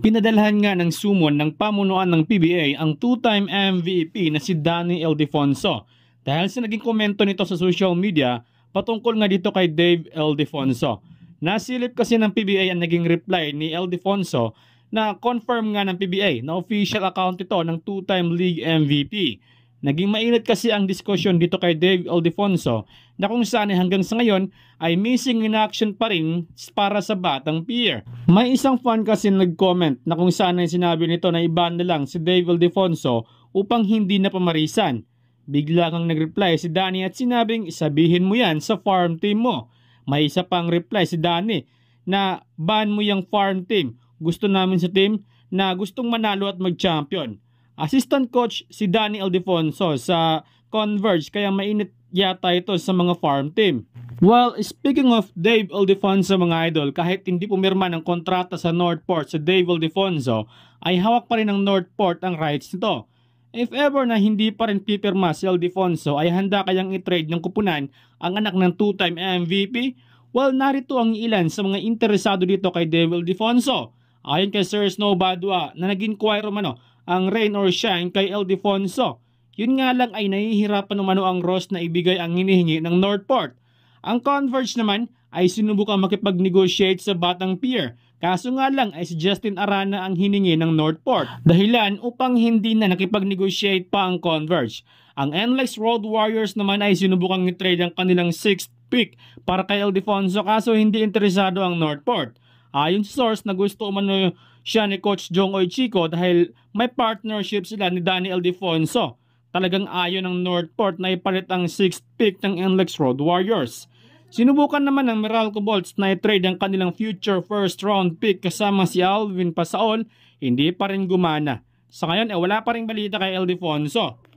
Pinadalhan nga ng sumon ng pamunuan ng PBA ang two-time MVP na si Danny L. Defonso dahil sa naging komento nito sa social media patungkol nga dito kay Dave L. Defonso. Nasilip kasi ng PBA ang naging reply ni L. Defonso na confirm nga ng PBA na official account ito ng two-time league MVP. Naging mainit kasi ang diskusyon dito kay Dave Aldefonso na kung saan hanggang sa ngayon ay missing in action pa rin para sa batang peer. May isang fan kasi nag-comment na kung saan ay sinabi nito na iban na lang si Dave Aldefonso upang hindi na pamarisan. Bigla kang nag-reply si Danny at sinabing sabihin mo yan sa farm team mo. May isa pang reply si Danny na ban mo yung farm team. Gusto namin sa team na gustong manalo at mag-champion assistant coach si Danny Aldefonso sa Converge kaya mainit yata ito sa mga farm team. Well, speaking of Dave Aldefonso mga idol, kahit hindi pumirma ng kontrata sa Northport sa Dave Aldefonso, ay hawak pa rin ng Northport ang rights nito. If ever na hindi pa rin pipirma si Aldefonso ay handa kayang i-trade ng kupunan ang anak ng two-time MVP? Well, narito ang ilan sa mga interesado dito kay Dave Aldefonso. Ayon kay Sir Snow Badua na naging inquire umano oh, ang rain or shine kay Defonso. Yun nga lang ay nahihirapan umano ang Ross na ibigay ang hinihingi ng Northport. Ang Converge naman ay sinubukang makipag-negotiate sa Batang Pier Kaso nga lang ay si Justin Arana ang hiningi ng Northport. Dahilan upang hindi na nakipag-negotiate pa ang Converge. Ang NLEX Road Warriors naman ay sinubukang i-trade ang kanilang 6th pick para kay Defonso kaso hindi interesado ang Northport. Ayon sa source na gusto umano siya ni Coach Jongoy Chico dahil may partnership sila ni Daniel Defonso. Talagang ayon ng Northport na ipalit ang 6th pick ng NLEX Road Warriors. Sinubukan naman ng Meralco Bolts na i-trade ang kanilang future first round pick kasama si Alvin Pasaol, hindi pa rin gumana. Sa ngayon, eh, wala pa rin balita kay L. Defonso.